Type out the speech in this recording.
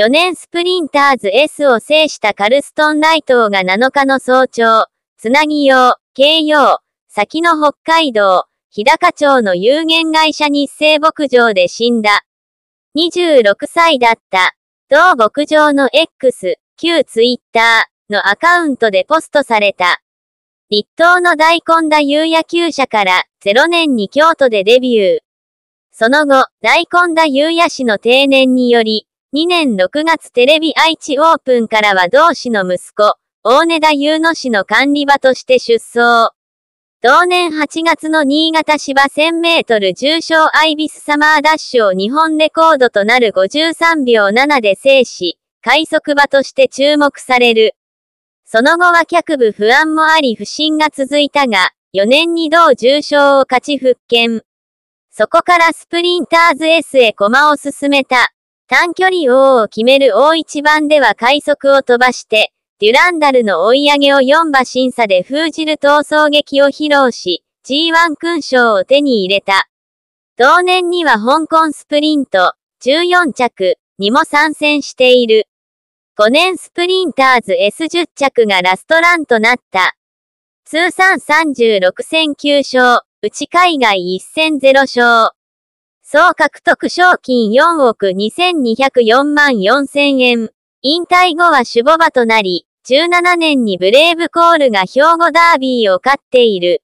4年スプリンターズ S を制したカルストンライトが7日の早朝、つなぎ用、京葉、先の北海道、日高町の有限会社日生牧場で死んだ。26歳だった。同牧場の X、旧 Twitter のアカウントでポストされた。立東の大根田有野球者から0年に京都でデビュー。その後、大根田有野氏の定年により、2年6月テレビ愛知オープンからは同志の息子、大根田祐之氏の管理場として出走。同年8月の新潟芝1000メートル重賞アイビスサマーダッシュを日本レコードとなる53秒7で制し、快速場として注目される。その後は脚部不安もあり不振が続いたが、4年に同重賞を勝ち復権。そこからスプリンターズ S へ駒を進めた。短距離王を決める大一番では快速を飛ばして、デュランダルの追い上げを4馬審査で封じる闘争劇を披露し、G1 勲章を手に入れた。同年には香港スプリント、14着にも参戦している。5年スプリンターズ S10 着がラストランとなった。通算36戦9勝、内海外1戦0勝。総獲得賞金4億2204万4000円。引退後は守護場となり、17年にブレイブコールが兵庫ダービーを勝っている。